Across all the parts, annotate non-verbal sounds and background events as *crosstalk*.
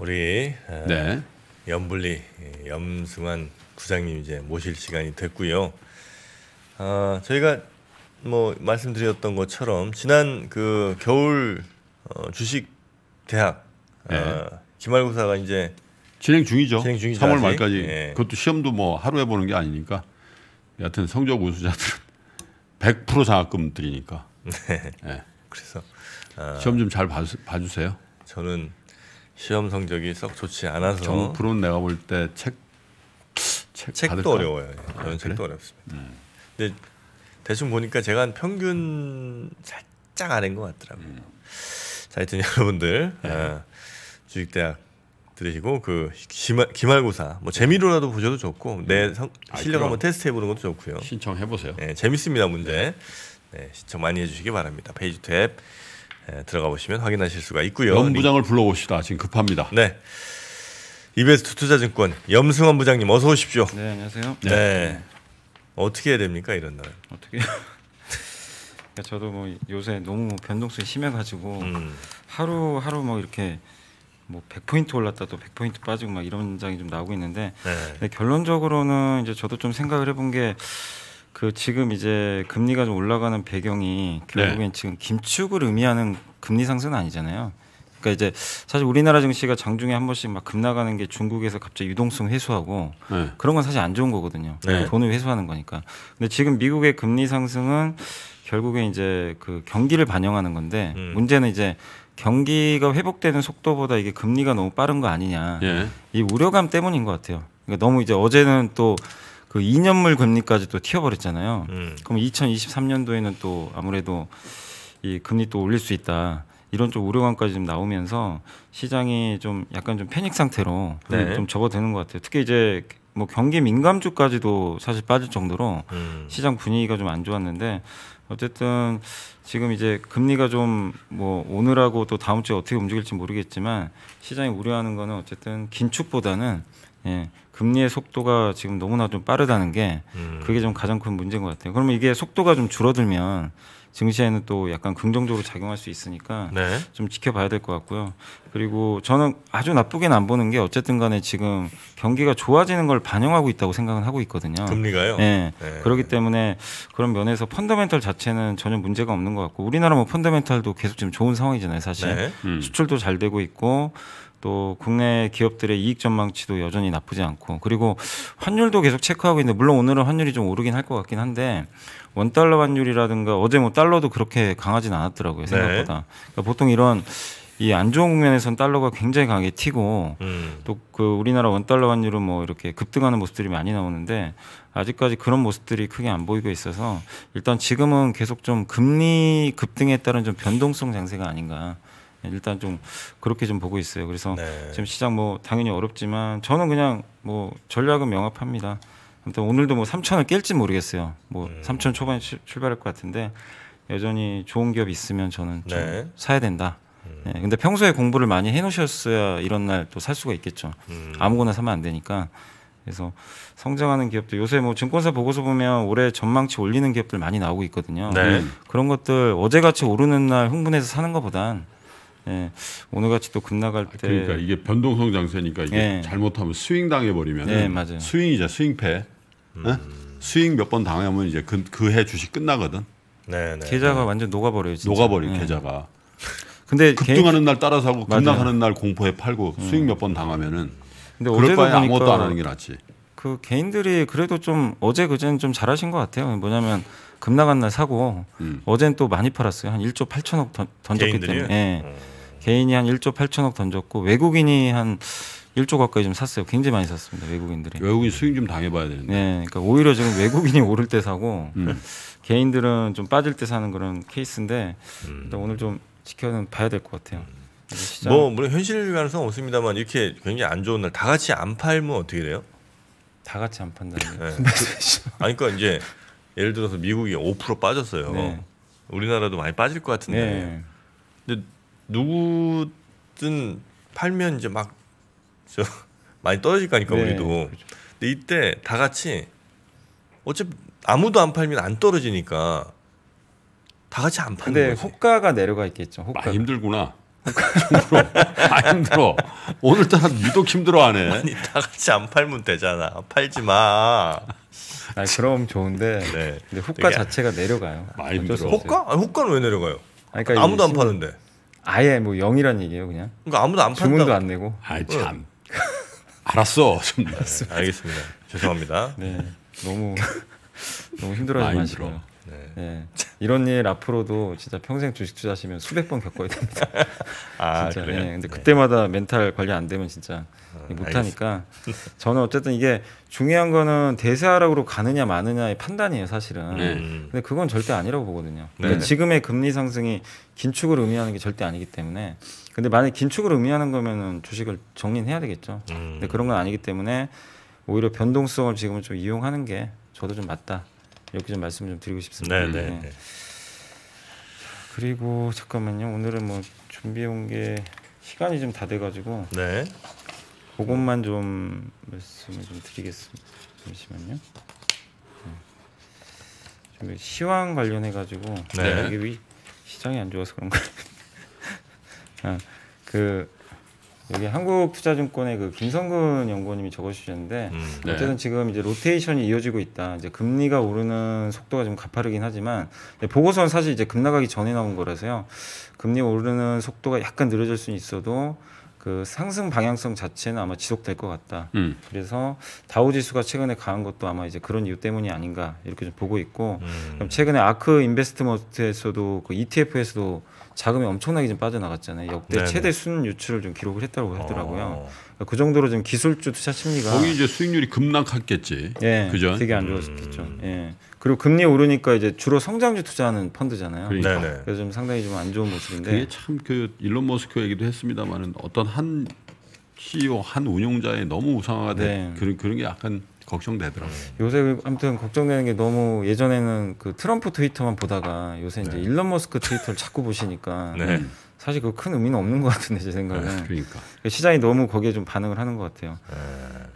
우리 어, 네. 염불리 예, 염승환 구장님 이제 모실 시간이 됐고요. 아, 저희가 뭐 말씀드렸던 것처럼 지난 그 겨울 어, 주식 대학 아, 네. 아, 기말고사가 이제 진행 중이죠. 진행 중이죠. 3월 말까지 네. 그것도 시험도 뭐 하루에 보는 게 아니니까 여하튼 성적 우수자들은 100% *laughs* 장학금 드리니까. *laughs* 네. 네. 그래서 아, 시험 좀 잘 봐주세요. 저는 시험 성적이 썩 좋지 않아서 정프론 내가 볼 때 책 책도 받을 어려워요. 예. 저는 아, 그래? 책도 어렵습니다. 음. 근데 대충 보니까 제가 한 평균 살짝 아래것 같더라고요. 음. 자, 하여튼 *laughs* 여러분들 네. 아, 주식대학 들으시고 그 기말, 기말고사 뭐 재미로라도 보셔도 좋고 네. 내 음. 성, 아, 실력 아, 한번 테스트해 보는 것도 좋고요. 신청해 보세요. 네, 예, 재밌습니다 문제. 네. 네, 시청 많이 해주시기 바랍니다. 페이지 탭. 예, 들어가 보시면 확인하실 수가 있고요. 연부장을 네. 불러봅시다. 지금 급합니다. 네. 이베스 투자증권 염승원 부장님 어서 오십시오. 네 안녕하세요. 네. 네. 어떻게 해야 됩니까 이런 날? 어떻게? 그러니까 저도 뭐 요새 너무 뭐 변동성이 심해가지고 음. 하루 하루 뭐 이렇게 뭐 100포인트 올랐다 또 100포인트 빠지고 막 이런 장이 좀 나오고 있는데 네. 결론적으로는 이제 저도 좀 생각을 해본 게그 지금 이제 금리가 좀 올라가는 배경이 결국엔 네. 지금 김축을 의미하는 금리 상승은 아니잖아요. 그러니까 이제 사실 우리나라 증시가 장중에 한 번씩 막 급나가는 게 중국에서 갑자기 유동성 회수하고 네. 그런 건 사실 안 좋은 거거든요. 네. 돈을 회수하는 거니까. 근데 지금 미국의 금리 상승은 결국에 이제 그 경기를 반영하는 건데 음. 문제는 이제 경기가 회복되는 속도보다 이게 금리가 너무 빠른 거 아니냐. 예. 이 우려감 때문인 것 같아요. 그러니까 너무 이제 어제는 또 그이년물 금리까지 또 튀어버렸잖아요. 음. 그럼 2023년도에는 또 아무래도 이 금리 또 올릴 수 있다. 이런 좀 우려감까지 좀 나오면서 시장이 좀 약간 좀 패닉 상태로 네. 좀 접어드는 것 같아요. 특히 이제 뭐 경기 민감주까지도 사실 빠질 정도로 음. 시장 분위기가 좀 안 좋았는데 어쨌든 지금 이제 금리가 좀 뭐 오늘하고 또 다음 주에 어떻게 움직일지 모르겠지만 시장이 우려하는 거는 어쨌든 긴축보다는 예, 금리의 속도가 지금 너무나 좀 빠르다는 게 음. 그게 좀 가장 큰 문제인 것 같아요. 그러면 이게 속도가 좀 줄어들면 증시에는 또 약간 긍정적으로 작용할 수 있으니까 네. 좀 지켜봐야 될 것 같고요. 그리고 저는 아주 나쁘게는 안 보는 게 어쨌든 간에 지금 경기가 좋아지는 걸 반영하고 있다고 생각은 하고 있거든요. 금리가요? 네. 네. 그렇기 때문에 그런 면에서 펀더멘털 자체는 전혀 문제가 없는 것 같고 우리나라 뭐 펀더멘털도 계속 지금 좋은 상황이잖아요, 사실. 네. 음. 수출도 잘 되고 있고 또 국내 기업들의 이익 전망치도 여전히 나쁘지 않고 그리고 환율도 계속 체크하고 있는데 물론 오늘은 환율이 좀 오르긴 할 것 같긴 한데 원 달러 환율이라든가 어제 뭐 달러도 그렇게 강하진 않았더라고요 네. 생각보다 네. 그러니까 보통 이런 이 안 좋은 국면에선 달러가 굉장히 강하게 튀고 음. 또그 우리나라 원 달러 환율은 뭐 이렇게 급등하는 모습들이 많이 나오는데 아직까지 그런 모습들이 크게 안 보이고 있어서 일단 지금은 계속 좀 금리 급등에 따른 좀 변동성 장세가 아닌가 일단 좀 그렇게 좀 보고 있어요. 그래서 네. 지금 시장 뭐 당연히 어렵지만 저는 그냥 뭐 전략은 명확합니다. 아무튼 오늘도 뭐 3천을 깰지 모르겠어요. 뭐 음. 3천 초반에 출발할 것 같은데 여전히 좋은 기업 있으면 저는 좀 네. 사야 된다. 음. 네. 근데 평소에 공부를 많이 해놓으셨어야 이런 날 또 살 수가 있겠죠. 음. 아무거나 사면 안 되니까. 그래서 성장하는 기업도 요새 뭐 증권사 보고서 보면 올해 전망치 올리는 기업들 많이 나오고 있거든요. 네. 그런 것들 어제같이 오르는 날 흥분해서 사는 것보단 예, 오늘같이 또급 나갈 아, 때 그러니까 이게 변동성 장세니까 이게 예. 잘못하면 스윙 당해버리면 예, 맞아요. 스윙이죠 스윙패 음. 어? 스윙 몇 번 당하면 이제 그해 그 주식 끝나거든 네네. 네, 계좌가 네. 완전 녹아버려요 녹아버린 예. 계좌가 근데 *laughs* 급등하는 개날 따라 사고 급락하는 날 공포에 팔고 음. 스윙 몇 번 당하면은 근데 그럴 바에 아무것도 안 하는 게 낫지 그 개인들이 그래도 좀 어제 그제는 좀 잘하신 것 같아요 뭐냐면 급 나간 날 사고 음. 어젠 또 많이 팔았어요 한 1조 8천억 던, 졌기 때문에 예. 음. 개인이 한 1조 8천억 던졌고 외국인이 한 1조 가까이 좀 샀어요. 굉장히 많이 샀습니다. 외국인들이. 외국인 수익 좀 당해봐야 되는데. 네, 그러니까 오히려 지금 외국인이 오를 때 사고 음. 개인들은 좀 빠질 때 사는 그런 케이스인데 음. 오늘 좀 지켜봐야 될 것 같아요. 음. 뭐 물론 현실 가능성 없습니다만 이렇게 굉장히 안 좋은 날 다 같이 안 팔면 어떻게 돼요? 다 같이 안 판다는 네. 그, 아니 그러니까 이제 예를 들어서 미국이 5% 빠졌어요. 네. 우리나라도 많이 빠질 것 같은데. 네. 근데 누구든 팔면 이제 막 저 *laughs* 많이 떨어질 거니까 네, 우리도. 그렇죠. 근데 이때 다 같이 어차피 아무도 안 팔면 안 떨어지니까 다 같이 안 파는 근 거지. 호가가 내려가 있겠죠. 호가 아, 힘들구나. 힘들어. 아 힘들어. 오늘따라 유독 힘들어하네. 아니 다 같이 안 팔면 되잖아. 팔지 마. 아 그럼 좋은데. 네. 근데 호가 자체가 내려가요. 많이 힘들어. 호가? 아니, 호가는 왜 내려가요? 그러니까 아무도 안 파는데. 아예 뭐영이란 얘기예요, 그냥. 그러니까 아무도 안 판다. 주문도 안 내고. 아, 참. 알았어. 좀 네, 알겠습니다. 죄송합니다. 네. 너무 너무 힘들어하지 마시고. 네. 네. 이런 일 앞으로도 진짜 평생 주식 투자하시면 수백 번 겪어야 됩니다. *laughs* 아, 진짜. 그래요? 예. 네. 근데 그때마다 멘탈 관리 안 되면 진짜 음, 못하니까. 저는 어쨌든 이게 중요한 거는 대세하락으로 가느냐 마느냐의 판단이에요, 사실은. 음. 근데 그건 절대 아니라고 보거든요. 그 지금의 금리 상승이 긴축을 의미하는 게 절대 아니기 때문에. 근데 만약 긴축을 의미하는 거면은 주식을 정리해야 되겠죠. 음. 근데 그런 건 아니기 때문에 오히려 변동성을 지금은 좀 이용하는 게 저도 좀 맞다. 여기 좀 말씀 좀 드리고 싶습니다. 네, 네. 예. 네. 그리고 잠깐만요. 오늘은 뭐 준비해 온게 시간이 좀 다 돼가지고 네. 그것만 좀 말씀을 좀 드리겠습니다. 잠시만요. 예. 네. 시황 관련해 가지고 네. 이 시장이 안 좋아서 그런가. *laughs* 아, 그 여기 한국투자증권의 그 김성근 연구원님이 적어주셨는데 음, 네. 어쨌든 지금 이제 로테이션이 이어지고 있다. 이제 금리가 오르는 속도가 좀 가파르긴 하지만 보고서는 사실 이제 급 나가기 전에 나온 거라서요. 금리 오르는 속도가 약간 느려질 수는 있어도 그 상승 방향성 자체는 아마 지속될 것 같다. 음. 그래서 다우 지수가 최근에 강한 것도 아마 이제 그런 이유 때문이 아닌가 이렇게 좀 보고 있고 음. 최근에 아크 인베스트먼트에서도 그 ETF에서도 자금이 엄청나게 좀 빠져나갔잖아요. 역대 네네. 최대 순 유출을 좀 기록을 했다고 하더라고요. 어. 그러니까 그 정도로 좀 기술주 투자 심리가 거기 이제 수익률이 급락했겠지. 예, 그죠? 되게 안 좋았겠죠. 음. 예. 그리고 금리 오르니까 이제 주로 성장주 투자하는 펀드잖아요. 그러니까. 네, 네. 그래서 좀 상당히 좀 안 좋은 모습인데. 그게 참그 일론 머스크 얘기도 했습니다만은 어떤 한 CEO 한운용자에 너무 우상화가 된 네. 그런 그런 게 약간 걱정되더라고요. 네. 요새 아무튼 걱정되는 게 너무 예전에는 그 트럼프 트위터만 보다가 요새 이제 네. 일론 머스크 트위터를 *laughs* 자꾸 보시니까 네. 사실 그 큰 의미는 없는 것 같은데 제 생각은. 그러니까. 그러니까. 시장이 너무 거기에 좀 반응을 하는 것 같아요.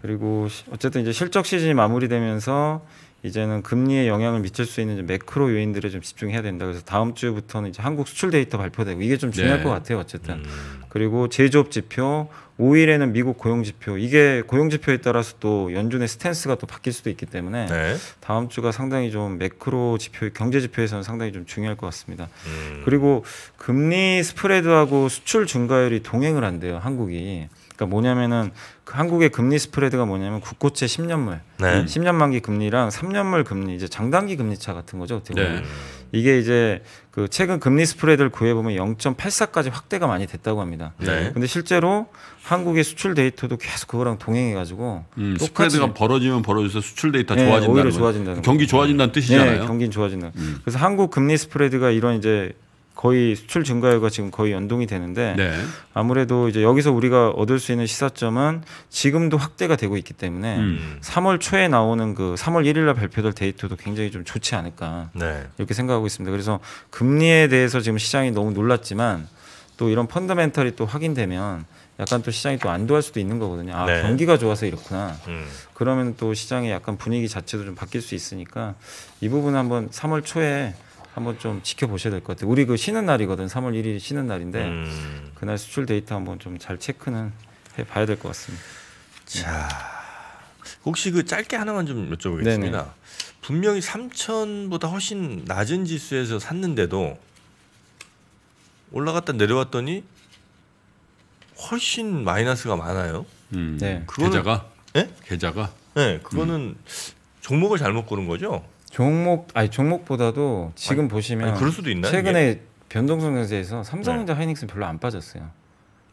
그리고 어쨌든 이제 실적 시즌이 마무리되면서 이제는 금리에 영향을 미칠 수 있는 매크로 요인들에 좀 집중해야 된다. 그래서 다음 주부터는 이제 한국 수출 데이터 발표되고 이게 좀 중요할 네. 것 같아요. 어쨌든 음. 그리고 제조업 지표, 5일에는 미국 고용 지표. 이게 고용 지표에 따라서 또 연준의 스탠스가 또 바뀔 수도 있기 때문에 네. 다음 주가 상당히 좀 매크로 지표, 경제 지표에서는 상당히 좀 중요할 것 같습니다. 음. 그리고 금리 스프레드하고 수출 증가율이 동행을 한대요. 한국이. 그러니까 뭐냐면은 그 한국의 금리 스프레드가 뭐냐면 국고채 10년물, 네. 10년 음. 만기 금리랑 3년물 금리 이제 장단기 금리 차 같은 거죠 어떻게 보면 네. 이게 이제 그 최근 금리 스프레드를 구해 보면 0.84까지 확대가 많이 됐다고 합니다. 네. 근데 실제로 한국의 수출 데이터도 계속 그거랑 동행해 가지고 음, 스프레드가 벌어지면 벌어져서 수출 데이터 네, 좋아진다는 오히려 좋아진다는 경기 좋아진다는 네. 뜻이잖아요. 네, 경기 좋아진다. 음. 그래서 한국 금리 스프레드가 이런 이제 거의 수출 증가율과 지금 거의 연동이 되는데 네. 아무래도 이제 여기서 우리가 얻을 수 있는 시사점은 지금도 확대가 되고 있기 때문에 음. 3월 초에 나오는 그 3월 1일날 발표될 데이터도 굉장히 좀 좋지 않을까 네. 이렇게 생각하고 있습니다. 그래서 금리에 대해서 지금 시장이 너무 놀랐지만 또 이런 펀더멘털이 또 확인되면 약간 또 시장이 또 안도할 수도 있는 거거든요. 아 네. 경기가 좋아서 이렇구나. 음. 그러면 또 시장의 약간 분위기 자체도 좀 바뀔 수 있으니까 이 부분 한번 3월 초에 한번 좀 지켜보셔야 될 것 같아요. 우리 그 쉬는 날이거든. 3월 1일 쉬는 날인데 음. 그날 수출 데이터 한번 좀 잘 체크는 해봐야 될 것 같습니다. 네. 자, 혹시 그 짧게 하나만 좀 여쭤보겠습니다. 네네. 분명히 3천보다 훨씬 낮은 지수에서 샀는데도 올라갔다 내려왔더니 훨씬 마이너스가 많아요. 음. 네. 그거는, 계좌가? 네? 계좌가? 네, 그거는 음. 종목을 잘못 고른 거죠? 종목 아니 종목보다도 지금 아니, 보시면 아니, 그럴 수도 있나 최근에 변동성 경제에서 삼성전자 네. 하이닉스 별로 안 빠졌어요.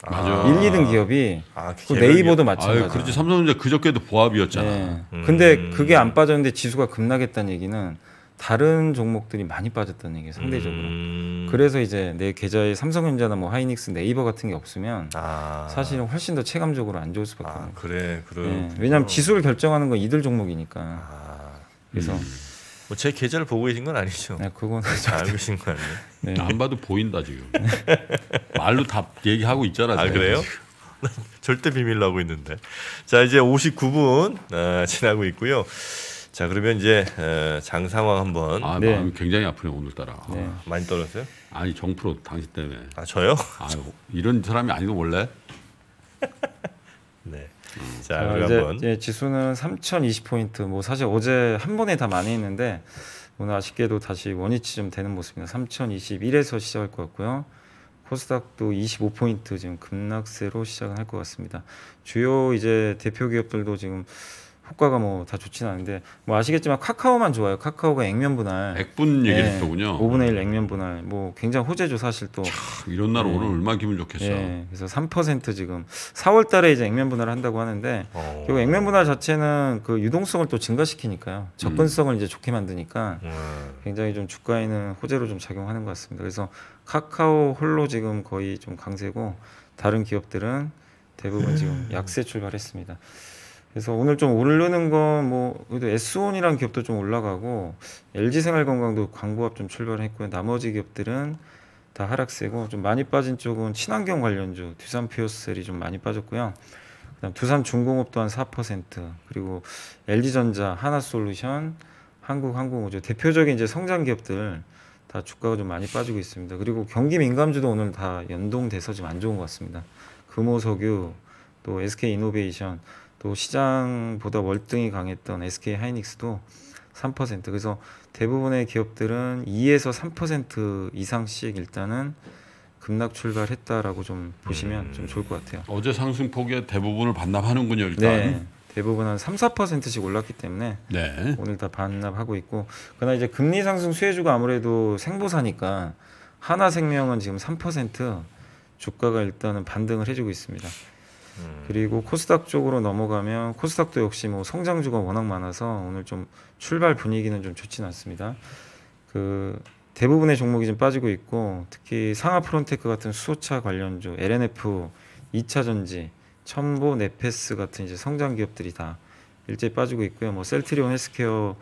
맞아. 1, 2등 기업이 아, 그 네이버도 마찬가지. 그렇지. 삼성전자 그저께도 보합이었잖아. 네. 음. 근데 그게 안 빠졌는데 지수가 급락했다는 얘기는 다른 종목들이 많이 빠졌다는 얘기 상대적으로. 음. 그래서 이제 내 계좌에 삼성전자나 뭐 하이닉스, 네이버 같은 게 없으면 아. 사실은 훨씬 더 체감적으로 안 좋을 수밖에 없어 아, 그래. 그래. 네. 왜냐면 어. 지수를 결정하는 건 이들 종목이니까. 아. 그래서 음. 뭐제 계좌를 보고 계신 건 아니죠? 네, 그건 다 알고 계신 거 아니에요? 네. 안 봐도 보인다 지금. *laughs* 말로 다 얘기하고 있잖아. 아 그래요? *laughs* 절대 비밀로 하고 있는데. 자 이제 59분 아, 지나고 있고요. 자 그러면 이제 장 상황 한번. 아 네. 마음이 굉장히 아프네 오늘따라. 네. 아, 많이 떨었어요? 아니 정프로 당신 때문에. 아 저요? 아 이런 사람이 아니고 원래. 자, 자 아, 이제, 한번. 이 지수는 3,020포인트. 뭐 사실 어제 한 번에 다 많이 했는데 오늘 아쉽게도 다시 원위치 좀 되는 모습입니다. 3,021에서 시작할 것 같고요. 코스닥도 25포인트 지금 급락세로 시작할 을것 같습니다. 주요 이제 대표 기업들도 지금 효과가 뭐 다 좋지는 않은데 뭐 아시겠지만 카카오만 좋아요. 카카오가 액면 분할. 액분 얘기를 예. 했더군요. 5분의 1 액면 분할. 뭐 굉장히 호재죠 사실 또. 참, 이런 날 예, 오늘 얼마나 기분 좋겠어요. 예, 그래서 3% 지금 4월 달에 이제 액면 분할을 한다고 하는데 오. 어. 그리고 액면 분할 자체는 그 유동성을 또 증가시키니까요. 음. 접근성을 음. 이제 좋게 만드니까 음. 굉장히 좀 주가에는 호재로 좀 작용하는 것 같습니다. 그래서 카카오 홀로 지금 거의 좀 강세고 다른 기업들은 대부분 지금 음. 약세 출발했습니다. 그래서 오늘 좀 오르는 건 뭐 그래도 s 1이란 기업도 좀 올라가고 LG생활건강도 광고업 좀 출발했고요. 나머지 기업들은 다 하락세고 좀 많이 빠진 쪽은 친환경 관련주 두산 피오셀이 좀 많이 빠졌고요. 그다음 두산 중공업 또한 4% 그리고 LG전자, 하나솔루션, 한국항공우주 대표적인 이제 성장 기업들 다 주가가 좀 많이 빠지고 있습니다. 그리고 경기 민감주도 오늘 다 연동돼서 좀 안 좋은 것 같습니다. 금호석유 또 SK이노베이션 또 시장보다 월등히 강했던 SK 하이닉스도 3% 그래서 대부분의 기업들은 2에서 3% 이상씩 일단은 급락 출발했다라고 좀 보시면 음. 좀 좋을 것 같아요. 어제 상승폭의 대부분을 반납하는군요, 일단. 네. 대부분 한 3, 4%씩 올랐기 때문에 네. 오늘 다 반납하고 있고 그러나 이제 금리 상승 수혜주가 아무래도 생보사니까 하나생명은 지금 3% 주가가 일단은 반등을 해주고 있습니다. 음. 그리고 코스닥 쪽으로 넘어가면 코스닥도 역시 뭐 성장주가 워낙 많아서 오늘 좀 출발 분위기는 좀 좋진 않습니다. 그 대부분의 종목이 좀 빠지고 있고 특히 상하 프론테크 같은 수소차 관련주, LNF, 2차전지, 첨보, 네페스 같은 이제 성장 기업들이 다일제 빠지고 있고요. 뭐 셀트리온 헬스케어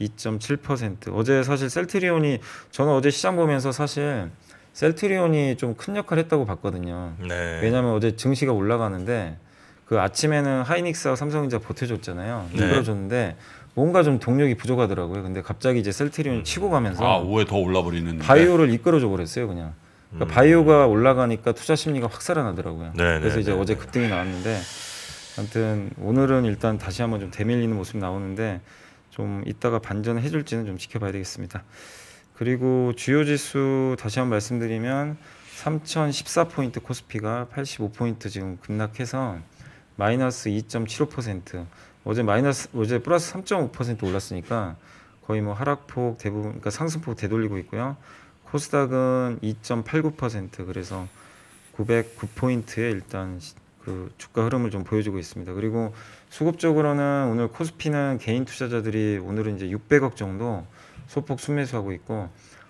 2.7% 어제 사실 셀트리온이 저는 어제 시장 보면서 사실 셀트리온이 좀 큰 역할을 했다고 봤거든요. 네. 왜냐하면 어제 증시가 올라가는데 그 아침에는 하이닉스와 삼성전자 보태줬잖아요. 이끌어줬는데 네. 뭔가 좀 동력이 부족하더라고요. 근데 갑자기 이제 셀트리온이 음. 치고 가면서 아, 오해 더 올라버리는 바이오를 이끌어줘 버렸어요, 그냥. 그러니까 음. 바이오가 올라가니까 투자 심리가 확 살아나더라고요. 네, 네 그래서 이제 네 어제 네. 급등이 나왔는데 아무튼 오늘은 일단 다시 한번 좀 대밀리는 모습 이 나오는데 좀 이따가 반전해 줄지는 좀 지켜봐야 되겠습니다. 그리고 주요 지수 다시 한번 말씀드리면 3014포인트 코스피가 85포인트 지금 급락해서 마이너스 2.75% 어제 마이너스 어제 플러스 3.5% 올랐으니까 거의 뭐 하락폭 대부분 그러니까 상승폭 되돌리고 있고요. 코스닥은 2.89% 그래서 909포인트에 일단 그 주가 흐름을 좀 보여주고 있습니다. 그리고 수급적으로는 오늘 코스피는 개인 투자자들이 오늘은 이제 600억 정도 소폭 순매수하고 있고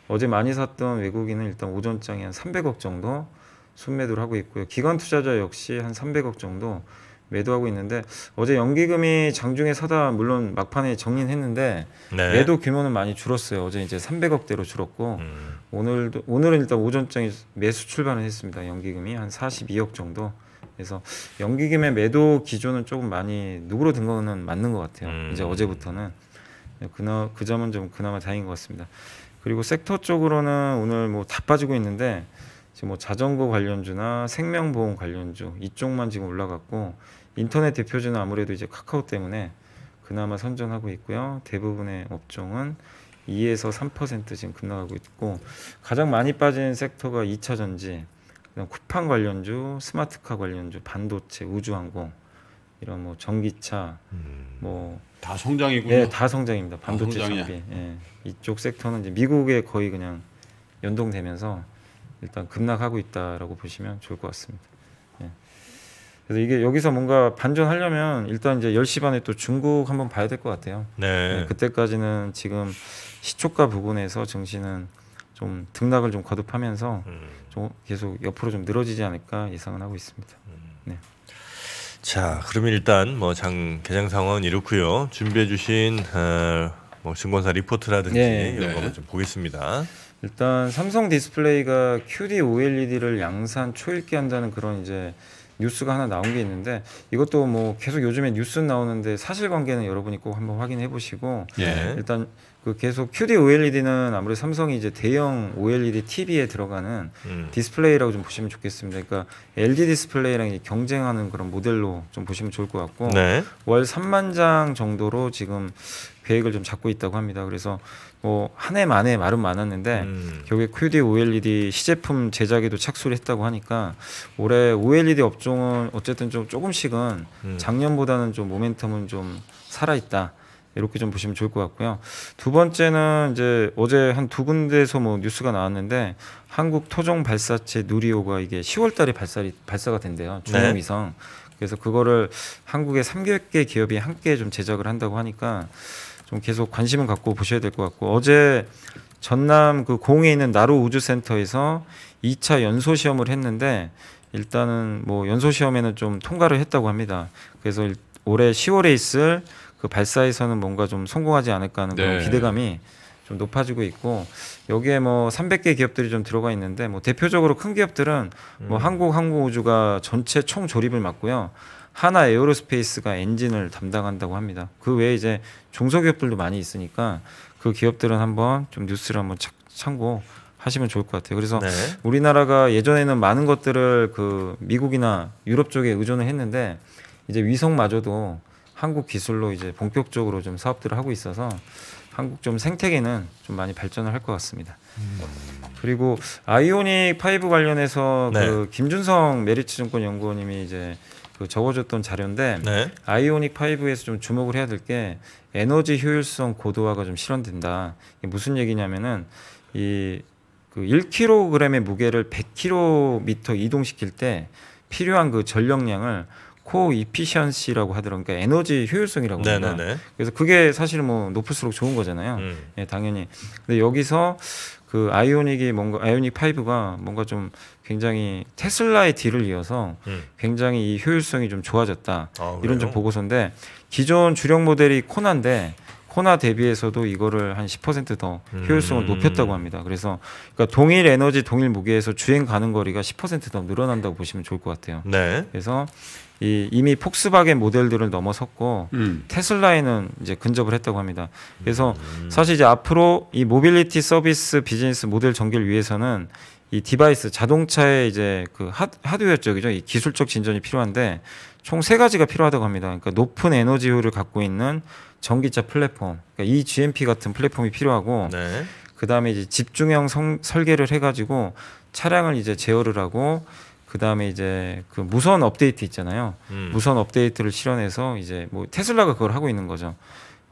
어제 많이 샀던 외국인은 일단 오전장에 한 300억 정도 순매도를 하고 있고요. 기관 투자자 역시 한 300억 정도 매도하고 있는데 어제 연기금이 장중에 사다 물론 막판에 정리는 했는데 네. 매도 규모는 많이 줄었어요. 어제 이제 300억대로 줄었고 음. 오늘도 오늘은 일단 오전장에 매수 출발을 했습니다. 연기금이 한 42억 정도. 그래서 연기금의 매도 기조는 조금 많이 누그러든 거는 맞는 것 같아요. 음. 이제 어제부터는 네, 그나, 그 점은 좀 그나마 다행인 것 같습니다. 그리고 섹터 쪽으로는 오늘 뭐 다 빠지고 있는데 지금 뭐 자전거 관련주나 생명보험 관련주 이쪽만 지금 올라갔고 인터넷 대표주는 아무래도 이제 카카오 때문에 그나마 선전하고 있고요. 대부분의 업종은 2에서 3% 지금 급락하고 있고 가장 많이 빠진 섹터가 2차 전지, 쿠팡 관련주, 스마트카 관련주, 반도체, 우주항공 이런 뭐 전기차 음. 뭐다 성장이군요. 네, 다 성장입니다. 반도체 아, 장비. 예. 이쪽 섹터는 이제 미국에 거의 그냥 연동되면서 일단 급락하고 있다라고 보시면 좋을 것 같습니다. 예. 그래서 이게 여기서 뭔가 반전하려면 일단 이제 10시 반에 또 중국 한번 봐야 될 것 같아요. 네. 예, 그때까지는 지금 시초가 부분에서 증시는 좀 등락을 좀 거듭하면서 음. 좀 계속 옆으로 좀 늘어지지 않을까 예상을 하고 있습니다. 음. 자, 그러면 일단 뭐 장 개장 상황은 이렇고요. 준비해 주신 어, 뭐 증권사 리포트라든지 네. 이런 거 네. 좀 보겠습니다. 일단 삼성 디스플레이가 QD OLED를 양산 초읽기 한다는 그런 이제 뉴스가 하나 나온 게 있는데 이것도 뭐 계속 요즘에 뉴스 나오는데 사실관계는 여러분이 꼭 한번 확인해 보시고 예. 일단 그 계속 QD OLED는 아무래도 삼성이 이제 대형 OLED TV에 들어가는 음. 디스플레이라고 좀 보시면 좋겠습니다. 그러니까 l g 디스플레이랑 경쟁하는 그런 모델로 좀 보시면 좋을 것 같고 네. 월 3만 장 정도로 지금 계획을 좀 잡고 있다고 합니다. 그래서 뭐 한 해 만에 말은 많았는데 음. 결국에 QD OLED 시제품 제작에도 착수를 했다고 하니까 올해 OLED 업종은 어쨌든 좀 조금씩은 음. 작년보다는 좀 모멘텀은 좀 살아 있다. 이렇게 좀 보시면 좋을 것 같고요. 두 번째는 이제 어제 한 두 군데에서 뭐 뉴스가 나왔는데 한국 토종 발사체 누리호가 이게 10월달에 발사 발사가 된대요. 중형 위성. 네. 그래서 그거를 한국의 3개월 개 기업이 함께 좀 제작을 한다고 하니까 좀 계속 관심을 갖고 보셔야 될 것 같고 어제 전남 그 공에 있는 나루 우주센터에서 2차 연소 시험을 했는데 일단은 뭐 연소 시험에는 좀 통과를 했다고 합니다. 그래서 올해 10월에 있을 그 발사에서는 뭔가 좀 성공하지 않을까 하는 그런 네. 기대감이 좀 높아지고 있고 여기에 뭐 300개 기업들이 좀 들어가 있는데 뭐 대표적으로 큰 기업들은 뭐 음. 뭐 한국 항공우주가 전체 총 조립을 맡고요. 하나 에어로스페이스가 엔진을 담당한다고 합니다. 그 외에 이제 중소기업들도 많이 있으니까 그 기업들은 한번 좀 뉴스를 한번 참고 하시면 좋을 것 같아요. 그래서 네. 우리나라가 예전에는 많은 것들을 그 미국이나 유럽 쪽에 의존을 했는데 이제 위성마저도 한국 기술로 이제 본격적으로 좀 사업들을 하고 있어서 한국 좀 생태계는 좀 많이 발전을 할 것 같습니다. 음. 그리고 아이오닉 5 관련해서 네. 그 김준성 메리츠증권 연구원님이 이제 그 적어줬던 자료인데 네. 아이오닉 5에서 좀 주목을 해야 될 게 에너지 효율성 고도화가 좀 실현된다. 이게 무슨 얘기냐면은 이 그 1kg의 무게를 100km 이동시킬 때 필요한 그 전력량을 코 이피션시라고 하더라고요. 그러니까 에너지 효율성이라고 합니다. 네, 네, 네. 그래서 그게 사실 뭐 높을수록 좋은 거잖아요. 음. 예, 당연히. 근데 여기서 그 아이오닉이 뭔가 아이오닉 5가 뭔가 좀 굉장히 테슬라의 뒤를 이어서 음. 굉장히 이 효율성이 좀 좋아졌다 아, 이런 좀 보고서인데 기존 주력 모델이 코나인데 코나 대비해서도 이거를 한 10%더 음. 효율성을 음. 높였다고 합니다. 그래서 그러니까 동일 에너지 동일 무게에서 주행 가는 거리가 10%더 늘어난다고 보시면 좋을 것 같아요. 네. 그래서 이 이미 폭스바겐 모델들을 넘어섰고 음. 테슬라에는 이제 근접을 했다고 합니다. 그래서 음. 사실 이제 앞으로 이 모빌리티 서비스 비즈니스 모델 전개를 위해서는 이 디바이스 자동차의 이제 그 하드웨어 쪽이죠. 이 기술적 진전이 필요한데 총 세 가지가 필요하다고 합니다. 그러니까 높은 에너지율을 갖고 있는 전기차 플랫폼, 그러니까 eGMP 같은 플랫폼이 필요하고 네. 그다음에 이제 집중형 성, 설계를 해가지고 차량을 이제 제어를 하고 그다음에 이제 그 무선 업데이트 있잖아요. 음. 무선 업데이트를 실현해서 이제 뭐 테슬라가 그걸 하고 있는 거죠.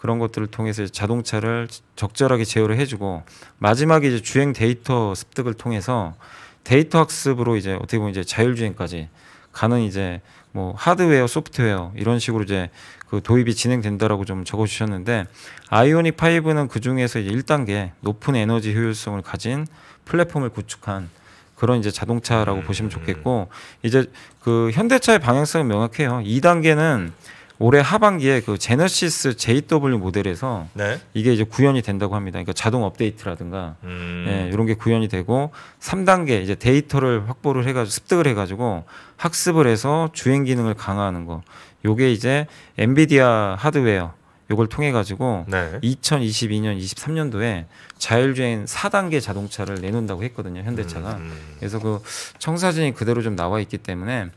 그런 것들을 통해서 자동차를 적절하게 제어를 해주고 마지막에 이제 주행 데이터 습득을 통해서 데이터 학습으로 이제 어떻게 보면 이제 자율주행까지 가는 이제 뭐 하드웨어, 소프트웨어 이런 식으로 이제 그 도입이 진행된다라고 좀 적어주셨는데 아이오닉 5는 그 중에서 이제 1단계 높은 에너지 효율성을 가진 플랫폼을 구축한 그런 이제 자동차라고 음, 보시면 좋겠고 음. 이제 그 현대차의 방향성은 명확해요. 2단계는 올해 하반기에 그 제너시스 JW 모델에서 네. 이게 이제 구현이 된다고 합니다. 그러니까 자동 업데이트라든가 음. 예, 이런 게 구현이 되고 3단계 이제 데이터를 확보를 해가지고 습득을 해가지고 학습을 해서 주행 기능을 강화하는 거. 요게 이제 엔비디아 하드웨어 요걸 통해 가지고 네. 2022년 23년도에 자율주행 4단계 자동차를 내놓는다고 했거든요 현대차가 음, 음. 그래서 그 청사진이 그대로 좀 나와 있기 때문에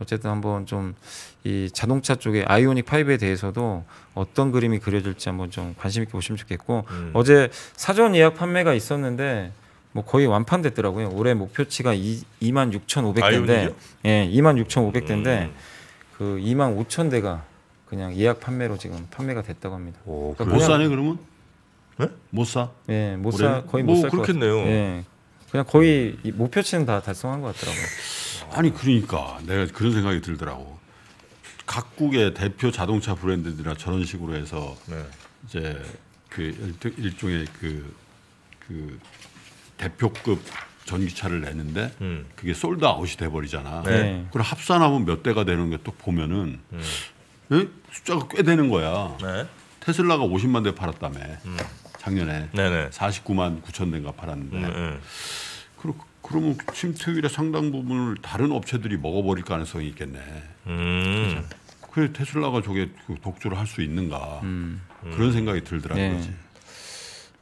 어쨌든 한번 좀이 자동차 쪽에 아이오닉 5에 대해서도 어떤 그림이 그려질지 한번 좀 관심 있게 보시면 좋겠고 음. 어제 사전 예약 판매가 있었는데 뭐 거의 완판됐더라고요. 올해 목표치가 2, 26,500대인데 예, 26,500대인데 음. 그 25,000대가 그냥 예약 판매로 지금 판매가 됐다고 합니다. 오, 그러니까 못 사네 그러면? 네? 못 사? 예, 못 사. 거의 뭐 못살 그렇겠네요. 예. 그냥 거의 목표치는 다 달성한 것 같더라고요. 아니 그러니까 내가 그런 생각이 들더라고. 각국의 대표 자동차 브랜드들이나 저런 식으로 해서 네. 이제 그 일종의 그, 그 대표급 전기차를 내는데 음. 그게 솔드아웃이 돼버리잖아. 네. 그럼 합산하면 몇 대가 되는 게 또 보면은 음. 네? 숫자가 꽤 되는 거야. 네. 테슬라가 50만 대 팔았다며 음. 작년에 네네. 49만 9천 대인가 팔았는데. 음, 음. 그리고 그러면 침투율의 상당 부분을 다른 업체들이 먹어버릴 가능성이 있겠네. 음. 그래 테슬라가 저게 그 독주를 할 수 있는가 음. 그런 생각이 들더라고요. 네.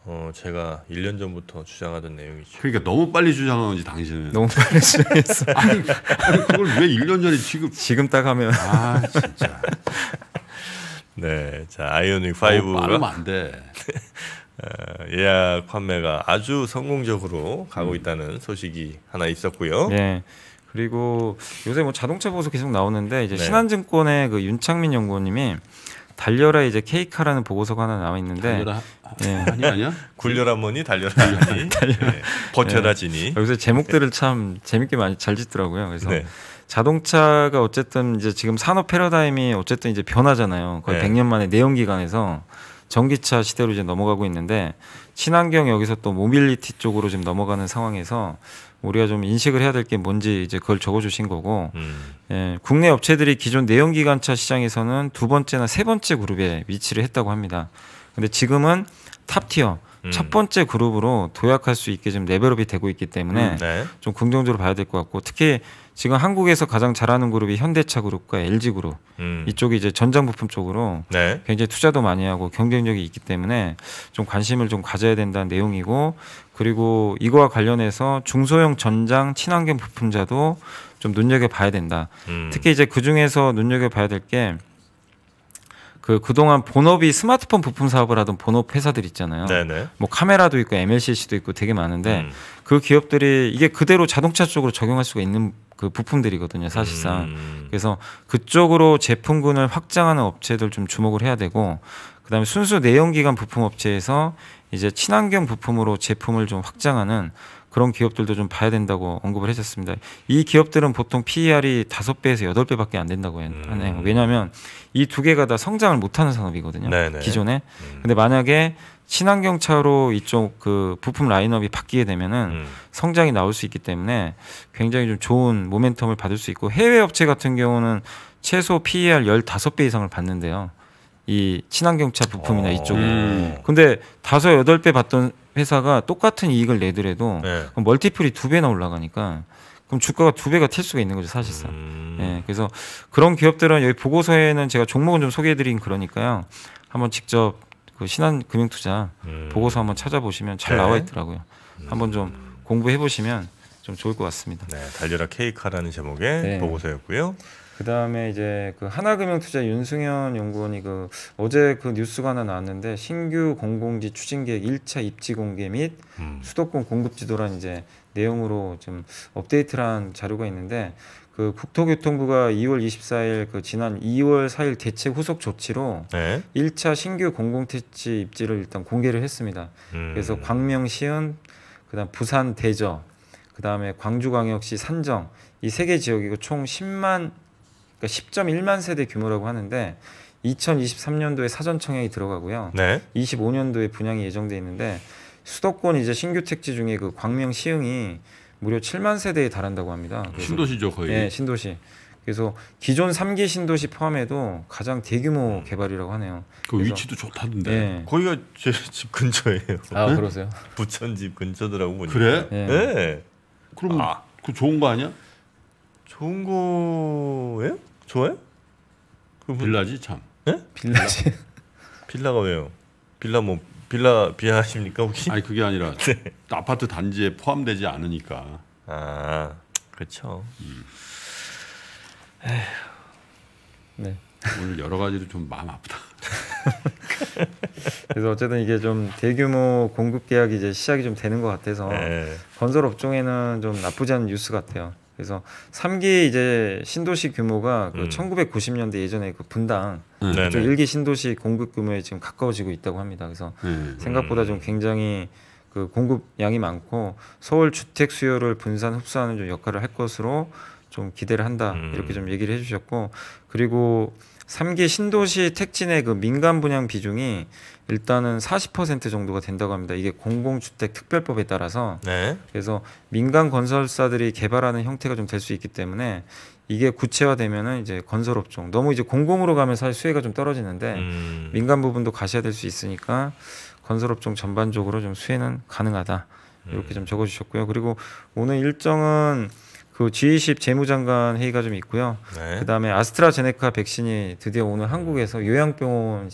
어 제가 1년 전부터 주장하던 내용이죠. 그러니까 너무 빨리 주장하는지 당신은 너무 빨리 주장했어. *laughs* 아니, 아니, 그걸 왜 1년 전에 지금 지금 딱 하면 아 진짜. *laughs* 네, 자 아이오닉 5 빠르면 어, 안 돼. *laughs* 예약 판매가 아주 성공적으로 가고 음. 있다는 소식이 하나 있었고요. 네. 그리고 요새 뭐 자동차 보수 계속 나오는데 이제 네. 신한증권의 그 윤창민 연구원님이 달려라 이제 케이카라는 보고서가 하나 나와 있는데 달려라 예. *laughs* *laughs* 네. 아니 아니야 굴려라 뭐니 달려라 아니 달려 네. 버텨라 예. 지니 여기서 제목들을 참 재밌게 많이 잘 짓더라고요 그래서 네. 자동차가 어쨌든 이제 지금 산업 패러다임이 어쨌든 이제 변하잖아요 거의 네. 100년 만에 내연기관에서 전기차 시대로 이제 넘어가고 있는데 친환경 여기서 또 모빌리티 쪽으로 지금 넘어가는 상황에서 우리가 좀 인식을 해야 될 게 뭔지 이제 그걸 적어주신 거고 음. 예, 국내 업체들이 기존 내연기관차 시장에서는 두 번째나 세 번째 그룹에 위치를 했다고 합니다. 근데 지금은 탑티어 음. 첫 번째 그룹으로 도약할 수 있게 지금 레벨업이 되고 있기 때문에 음, 네. 좀 긍정적으로 봐야 될 것 같고 특히 지금 한국에서 가장 잘하는 그룹이 현대차 그룹과 LG 그룹 음. 이쪽이 이제 전장 부품 쪽으로 네. 굉장히 투자도 많이 하고 경쟁력이 있기 때문에 좀 관심을 좀 가져야 된다는 내용이고 그리고 이거와 관련해서 중소형 전장 친환경 부품자도 좀 눈여겨 봐야 된다. 음. 특히 이제 그 중에서 눈여겨 봐야 될게 그 그동안 본업이 스마트폰 부품 사업을 하던 본업 회사들 있잖아요. 네네. 뭐 카메라도 있고 MLCC도 있고 되게 많은데 음. 그 기업들이 이게 그대로 자동차 쪽으로 적용할 수가 있는 그 부품들이거든요, 사실상. 음. 그래서 그쪽으로 제품군을 확장하는 업체들 좀 주목을 해야 되고 그다음에 순수 내연기관 부품 업체에서 이제 친환경 부품으로 제품을 좀 확장하는 그런 기업들도 좀 봐야 된다고 언급을 했었습니다. 이 기업들은 보통 PER이 다섯 배에서 여덟 배밖에안 된다고 음. 하네요. 왜냐하면 이 두 개가 다 성장을 못하는 산업이거든요. 네네. 네. 기존에. 음. 근데 만약에 친환경 차로 이쪽 그 부품 라인업이 바뀌게 되면은 음. 성장이 나올 수 있기 때문에 굉장히 좀 좋은 모멘텀을 받을 수 있고 해외 업체 같은 경우는 최소 PER 열다섯 배 이상을 받는데요. 이 친환경차 부품이나 어. 이쪽은. 음. 근데 다섯 여덟 배 받던 회사가 똑같은 이익을 내더라도 네. 그럼 멀티플이 두 배나 올라가니까 그럼 주가가 두 배가 튈 수가 있는 거죠 사실상. 음. 예, 그래서 그런 기업들은 여기 보고서에는 제가 종목은 좀 소개해드린 그러니까요 한번 직접 그 신한금융투자 음. 보고서 한번 찾아보시면 잘 네. 나와 있더라고요. 한번 좀 음. 공부해 보시면 좀 좋을 것 같습니다. 네, 달려라 케이카라는 제목의 네. 보고서였고요. 그 다음에 이제 그 하나금융투자 윤승현 연구원이 그 어제 그 뉴스가 하나 나왔는데 신규 공공지 추진계획 1차 입지 공개 및 음. 수도권 공급지도란 이제 내용으로 좀업데이트란 자료가 있는데 그 국토교통부가 2월 24일 그 지난 2월 4일 대책 후속 조치로 네. 1차 신규 공공택지 입지를 일단 공개를 했습니다. 음. 그래서 광명 시흥 그다음 부산 대저 그다음에 광주광역시 산정 이 세 개 지역이고 총 10만 그러니까 10.1만 세대 규모라고 하는데 2023년도에 사전 청약이 들어가고요. 네. 25년도에 분양이 예정돼 있는데 수도권 이제 신규 택지 중에 그 광명 시흥이 무려 7만 세대에 달한다고 합니다. 신도시죠 거의. 네, 신도시. 그래서 기존 3기 신도시 포함해도 가장 대규모 음. 개발이라고 하네요. 그 위치도 좋다던데. 네. 거기가 제 집 근처예요. 아 네? 그러세요? 부천 집 근처더라고 보니까. 그래? 네. 네. 그럼 아. 그 좋은 거 아니야? 좋은 거예요? 좋아요? 그분... 빌라지 참. 네? 빌라지. 빌라가 왜요? 빌라 뭐 빌라 비하십니까 혹시? 아니 그게 아니라 *laughs* 네. 아파트 단지에 포함되지 않으니까. 아 그렇죠. 음. 네. 오늘 여러 가지로 좀 마음 아프다. *laughs* 그래서 어쨌든 이게 좀 대규모 공급 계약이 이제 시작이 좀 되는 것 같아서 네. 건설 업종에는 좀 나쁘지 않은 뉴스 같아요. 그래서 3기 이제 신도시 규모가 그 음. 1990년대 예전에 그 분당 음. 1기 신도시 공급 규모에 지금 가까워지고 있다고 합니다. 그래서 음. 음. 생각보다 좀 굉장히 그 공급 양이 많고 서울 주택 수요를 분산 흡수하는 좀 역할을 할 것으로 좀 기대를 한다 음. 이렇게 좀 얘기를 해주셨고 그리고 3기 신도시 택진의 그 민간 분양 비중이 일단은 40% 정도가 된다고 합니다. 이게 공공주택 특별법에 따라서 네. 그래서 민간 건설사들이 개발하는 형태가 좀 될 수 있기 때문에 이게 구체화되면 이제 건설업종 너무 이제 공공으로 가면 사실 수혜가 좀 떨어지는데 음. 민간 부분도 가셔야 될 수 있으니까 건설업종 전반적으로 좀 수혜는 가능하다 음. 이렇게 좀 적어주셨고요. 그리고 오늘 일정은 그 G20 재무장관 회의가 좀 있고요. 네. 그다음에 아스트라제네카 백신이 드디어 오늘 한국에서 요양병원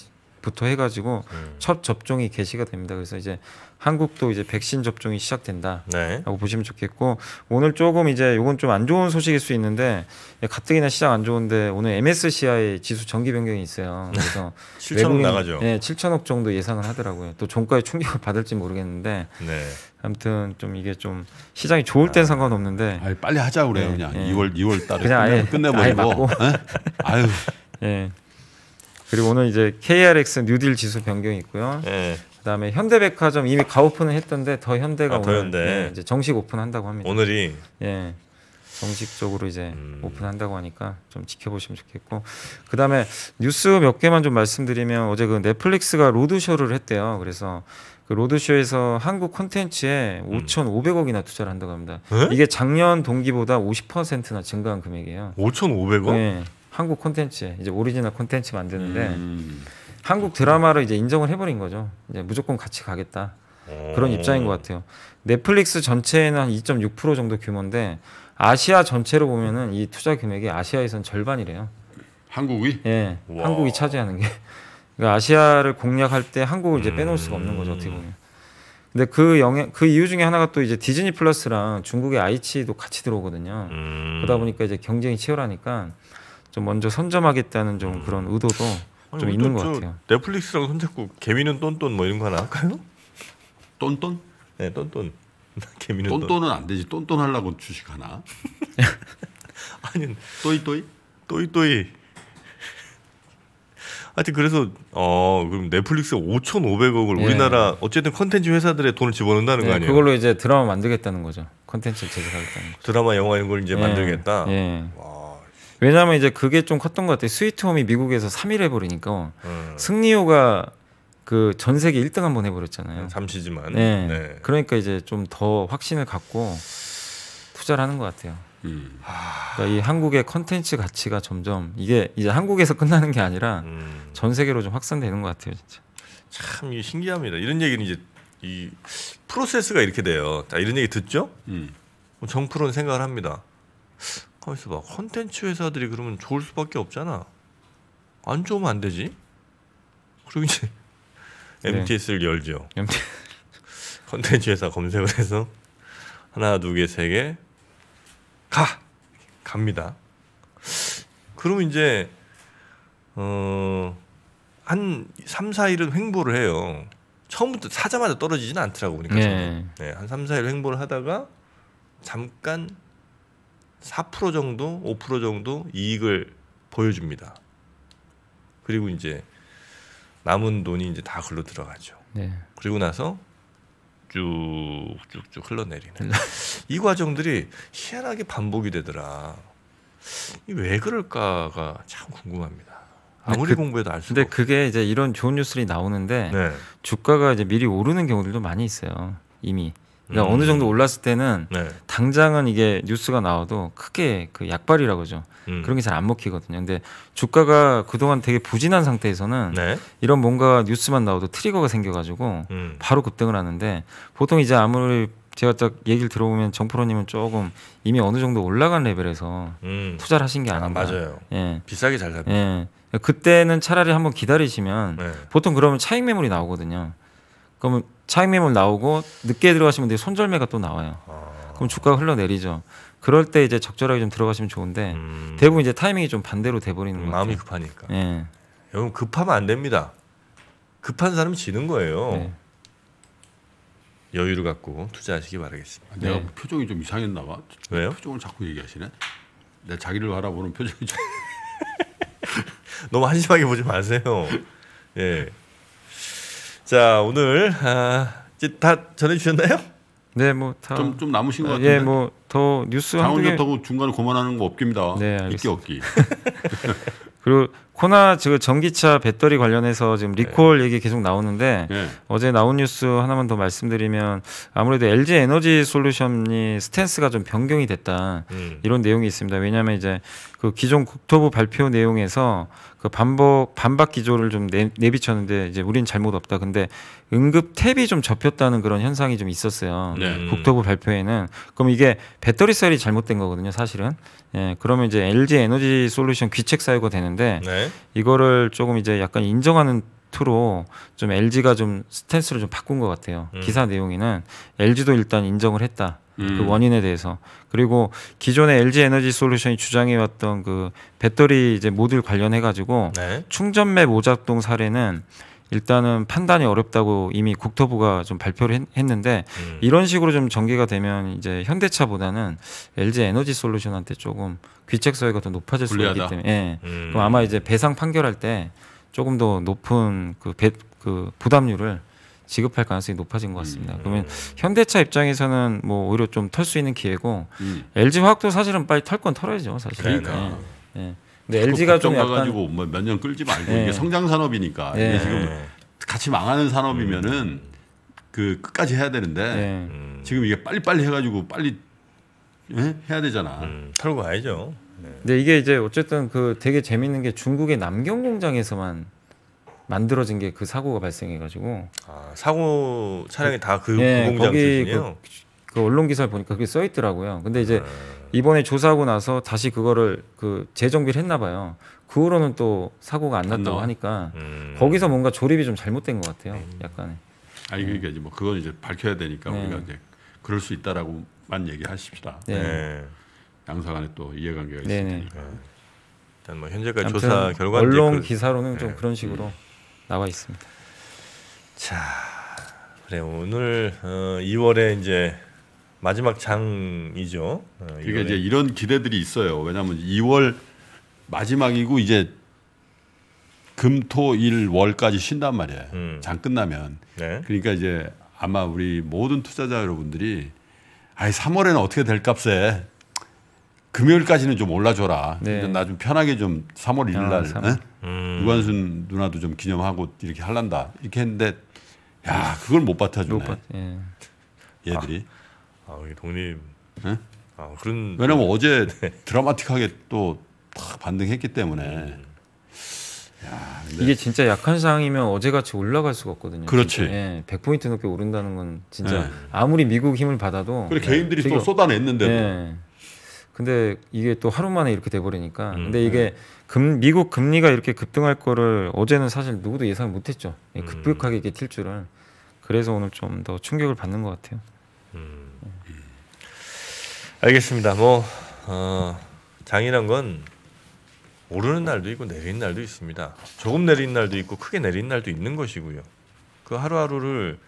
부터 해가지고 음. 첫 접종이 개시가 됩니다. 그래서 이제 한국도 이제 백신 접종이 시작된다라고 네. 보시면 좋겠고 오늘 조금 이제 요건 좀 안 좋은 소식일 수 있는데 가뜩이나 시장 안 좋은데 오늘 MSCI 지수 정기 변경이 있어요. 그래서 7천억 *laughs* 나가죠. 네, 7천억 정도 예상을 하더라고요. 또 종가에 충격을 받을지 모르겠는데 네. 아무튼 좀 이게 좀 시장이 좋을 땐 아. 상관없는데 아니, 빨리 하자 그래요 네, 그냥 네. 2월 2월 달에 그냥 끝내버리고 아 아유 예. 그리고 오늘 이제 KRX 뉴딜 지수 변경이 있고요. 네. 그다음에 현대백화점 이미 가오픈을 했던데 더 현대가 아, 오늘 더 현대. 예, 이제 정식 오픈한다고 합니다. 오늘이 예. 정식적으로 이제 음. 오픈한다고 하니까 좀 지켜보시면 좋겠고 그다음에 뉴스 몇 개만 좀 말씀드리면 어제 그 넷플릭스가 로드쇼를 했대요. 그래서 그 로드쇼에서 한국 콘텐츠에 음. 5,500억이나 투자를 한다고 합니다. 에? 이게 작년 동기보다 50%나 증가한 금액이에요. 5,500억? 네. 한국 콘텐츠에 이제 오리지널 콘텐츠 만드는데 음. 한국 드라마를 이제 인정을 해버린 거죠. 이제 무조건 같이 가겠다 그런 입장인 것 같아요. 넷플릭스 전체에는 한2.6% 정도 규모인데 아시아 전체로 보면은 이 투자 금액이 아시아에선 절반이래요. 한국이? 예, 와. 한국이 차지하는 게. 그러니까 아시아를 공략할 때 한국을 이제 빼놓을 수가 없는 거죠 어떻게 음. 보면. 근데 그 영향 그 이유 중에 하나가 또 이제 디즈니 플러스랑 중국의 아이치도 같이 들어오거든요. 음. 그러다 보니까 이제 경쟁이 치열하니까 좀 먼저 선점하겠다는 좀 그런 음. 의도도 아니, 좀 있는 것 같아요. 넷플릭스랑 손잡고 개미는 똔똔 뭐 이런 거 하나 할까요? 똔똔? 네, 똔똔. *laughs* 개미는 똔똔은 안 되지. 똔똔 하려고 주식 하나? *laughs* 아니, 또이또이? 또이또이. 하여튼 그래서 어 그럼 넷플릭스 5,500억을 예. 우리나라 어쨌든 컨텐츠 회사들의 돈을 집어넣는다는 예, 거 아니에요? 그걸로 이제 드라마 만들겠다는 거죠. 컨텐츠 제작하겠다는 거죠. 드라마 영화 이런 걸 이제 예. 만들겠다. 예. 와. 왜냐하면 이제 그게 좀 컸던 것 같아요. 스위트홈이 미국에서 3위를 해버리니까 음. 승리호가 그 전 세계 1등 한번 해버렸잖아요. 음, 잠시지만. 네. 네. 그러니까 이제 좀 더 확신을 갖고 투자를 하는 것 같아요. 음. 그러니까 이 한국의 컨텐츠 가치가 점점 이게 이제 한국에서 *laughs* 끝나는 게 아니라 음. 전 세계로 좀 확산되는 것 같아요, 진짜. 참 이게 신기합니다. 이런 얘기는 이제 이 프로세스가 이렇게 돼요. 자, 이런 얘기 듣죠? 음. 정프로는 생각을 합니다. 가만 있어봐. 컨텐츠 회사들이 그러면 좋을 수밖에 없잖아. 안 좋으면 안 되지. 그리고 이제 네. MTS를 열죠. MT... *laughs* 컨텐츠 회사 검색을 해서 하나, 두 개, 세개 가! 갑니다. 그러 이제 어, 한 3, 4일은 횡보를 해요. 처음부터 사자마자 떨어지지 않더라고 보니까 네. 네, 한 3, 4일 횡보를 하다가 잠깐 4% 정도, 5% 정도 이익을 보여줍니다. 그리고 이제 남은 돈이 이제 다 글로 들어가죠. 네. 그리고 나서 쭉쭉쭉 흘러내리는 *laughs* 이 과정들이 희한하게 반복이 되더라. 왜 그럴까가 참 궁금합니다. 아무리 그, 공부해도 알 수. 근데 없어 그게 이제 이런 좋은 뉴스들이 나오는데 네. 주가가 이제 미리 오르는 경우들도 많이 있어요. 이미. 그러니까 음. 어느 정도 올랐을 때는 네. 당장은 이게 뉴스가 나와도 크게 그 약발이라고 그러죠. 음. 그런 게 잘 안 먹히거든요. 근데 주가가 그동안 되게 부진한 상태에서는 네. 이런 뭔가 뉴스만 나와도 트리거가 생겨가지고 음. 바로 급등을 하는데 보통 이제 아무리 제가 딱 얘기를 들어보면 정프로님은 조금 이미 어느 정도 올라간 레벨에서 음. 투자를 하신 게 아, 아닌가. 아, 맞아요. 예. 비싸게 잘 삽니다. 예. 그때는 차라리 한번 기다리시면 네. 보통 그러면 차익 매물이 나오거든요. 그러면 차익매물 나오고 늦게 들어가시면 되게 손절매가 또 나와요. 아. 그럼 주가가 흘러내리죠. 그럴 때 이제 적절하게 좀 들어가시면 좋은데 음. 대부분 이제 타이밍이 좀 반대로 돼 버리는 거예요. 음, 마음이 급하니까. 예. 여러분 급하면 안 됩니다. 급한 사람 지는 거예요. 네. 여유를 갖고 투자하시기 바라겠습니다. 내가 네. 표정이 좀 이상했나 봐. 왜요? 표정을 자꾸 얘기하시네. 내 자기를 바라보는 표정이 좀 *laughs* 너무 한심하게 보지 마세요. 예. 자 오늘 아, 이제 다 전해주셨나요? 네, 뭐좀좀 좀 남으신 것 아, 같은데. 예, 뭐더 뉴스 한두 개. 당원 좋다 중간에 고만하는 거 없깁니다. 네, 알겠습니다. 있기 없기. *laughs* 그리고 코나 지금 전기차 배터리 관련해서 지금 네. 리콜 네. 얘기 계속 나오는데 네. 어제 나온 뉴스 하나만 더 말씀드리면 아무래도 LG 에너지 솔루션이 스탠스가 좀 변경이 됐다 음. 이런 내용이 있습니다. 왜냐하면 이제 그 기존 국토부 발표 내용에서 그 반복 반박 기조를 좀 내, 내비쳤는데 이제 우린 잘못 없다. 근데 응급 탭이 좀 접혔다는 그런 현상이 좀 있었어요. 네. 국토부 발표에는 그럼 이게 배터리 셀이 잘못된 거거든요. 사실은 예 그러면 이제 LG 에너지 솔루션 귀책 사유가 되는데. 네. 이거를 조금 이제 약간 인정하는 투로 좀 LG가 좀 스탠스를 좀 바꾼 것 같아요. 음. 기사 내용에는 LG도 일단 인정을 했다. 그 음. 그 원인에 대해서 그리고 기존의 LG 에너지 솔루션이 주장해왔던 그 배터리 이제 모듈 관련해 가지고 네. 충전맵 오작동 사례는 일단은 판단이 어렵다고 이미 국토부가 좀 발표를 했, 는데 음. 이런 식으로 좀 전개가 되면 이제 현대차보다는 LG 에너지 솔루션한테 조금 귀책 소요가 더 높아질 불리하다. 수 있기 때문에 예. 음. 그럼 아마 이제 배상 판결할 때 조금 더 높은 그, 배, 그 부담률을 지급할 가능성이 높아진 것 같습니다. 음. 그러면 현대차 입장에서는 뭐 오히려 좀 털 수 있는 기회고 음. LG 화학도 사실은 빨리 털 건 털어야죠, 사실. 그러니까. 예. 예. 근데 LG가 그 좀가 가지고 뭐몇 년 끌지 말고 예. 이게 성장 산업이니까 예. 이게 지금 같이 망하는 산업이면은 음. 그 끝까지 해야 되는데 예. 지금 이게 빨리빨리 해가지고 빨리 예? 해야 되잖아. 음, 털고 가야죠. 네. 근데 이게 이제 어쨌든 그 되게 재밌는 게 중국의 남경 공장에서만 만들어진 게 그 사고가 발생해가지고 아, 사고 차량이 다그 그 네, 그 공장 출신요 그, 그, 언론 기사를 보니까 그게 써 있더라고요. 근데 이제 아. 이번에 조사하고 나서 다시 그거를 그 재정비를 했나 봐요. 그 후로는 또 사고가 안 났다고 안 하니까 음. 거기서 뭔가 조립이 좀 잘못된 것 같아요. 음. 약간 아니 그러니까 이제 뭐 그건 이제 밝혀야 되니까 네. 우리가 이제 그럴 수 있다라고 만 얘기하십시다. 네. 네. 네. 양사간에 또 이해관계가 있을 니까 네. 일단 뭐 현재까지 조사 결과 언론 그- 기사로는 좀 그런 식으로 나와 있습니다. 자, 그래 오늘 어, 2월에 이제 마지막 장이죠. 어, 그러니까 이제 이런 기대들이 있어요. 왜냐하면 2월 마지막이고 이제 금토일 월까지 쉰단 말이에요. 음. 장 끝나면. 네. 그러니까 이제 아마 우리 모든 투자자 여러분들이 아이 3월에는 어떻게 될 값에 금요일까지는 좀 올라줘라. 네. 나좀 편하게 좀 3월 1일 날 아, 네? 음. 유관순 누나도 좀 기념하고 이렇게 할란다. 이렇게 했는데 야 그걸 못 받아주네. 못 받, 예. 얘들이. 예, 아, 아 우리 동님. 네? 아, 그런. 왜냐면 어제 *laughs* 네. 드라마틱하게 또 탁 반등했기 때문에. 음. 네. 이게 진짜 약한 상황이면 어제같이 올라갈 수가 없거든요. 그렇지. 예, 100포인트 높게 오른다는 건 진짜 네. 아무리 미국 힘을 받아도 그래 개인들이 예, 또 쏟아냈는데도. 예. 근데 이게 또 하루 만에 이렇게 돼버리니까. 음. 근데 음. 이게 금, 미국 금리가 이렇게 급등할 거를 어제는 사실 누구도 예상 못했죠. 예, 음. 급격하게 이게 튈 줄을. 그래서 오늘 좀 더 충격을 받는 것 같아요. 음. 예. 알겠습니다. 뭐 어, 장이란 건 오르는 날도 있고 내린 날도 있습니다. 조금 내리 날도 있고 크게 내리 날도 있는 것이고요. 그 하루하루를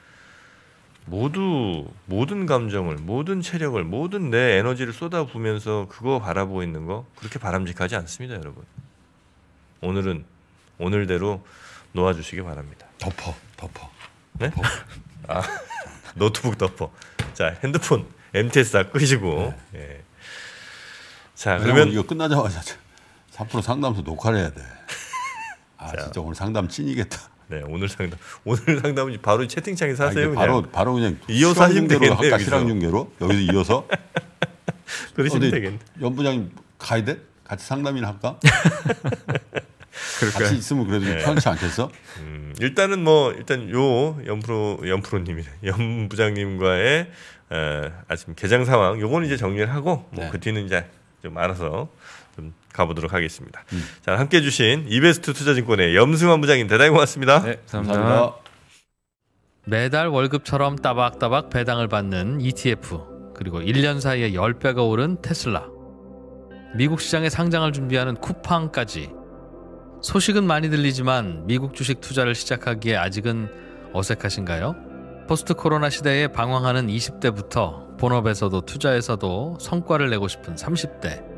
모두 모든 감정을 모든 체력을 모든 내 에너지를 쏟아부으면서 그거 바라보고 있는 거 그렇게 바람직하지 않습니다, 여러분. 오늘은 오늘대로 놓아 주시기 바랍니다. 덮어. 덮어. 네? 덮어. *laughs* 아. 노트북 덮어. 자, 핸드폰 MTS 다 끄시고. 네. 예. 자, 그러면 이거 끝나자마자 3% 상담소 녹화를 해야 돼. 아 자. 진짜 오늘 상담 찐이겠다. 네 오늘 상담 오늘 상담은 바로 채팅창에서 하세요. 아, 그냥. 바로 바로 그냥 이어서 하시면 되겠네요. 아까 실황중계로 여기서 이어서 *laughs* 그러시면 어, 되겠네. 연 부장님 가야 돼? 같이 상담이나 할까? *laughs* 같이 있으면 그래도 네. 편치 않겠어? 음, 일단은 뭐 일단 요 연프로 연프로님연 *laughs* 부장님과의 에, 아침 개장 상황 요건 이제 정리를 하고 뭐그 네. 뒤는 이제 좀 알아서 좀 가보도록 하겠습니다. 음. 자, 함께 해주신 이베스트 투자증권의 염승환 부장님 대단히 고맙습니다. 네, 감사합니다. 감사합니다. 매달 월급처럼 따박따박 배당을 받는 ETF, 그리고 1년 사이에 10배가 오른 테슬라, 미국 시장에 상장을 준비하는 쿠팡까지 소식은 많이 들리지만 미국 주식 투자를 시작하기에 아직은 어색하신가요? 포스트 코로나 시대에 방황하는 20대부터 본업에서도 투자에서도 성과를 내고 싶은 30대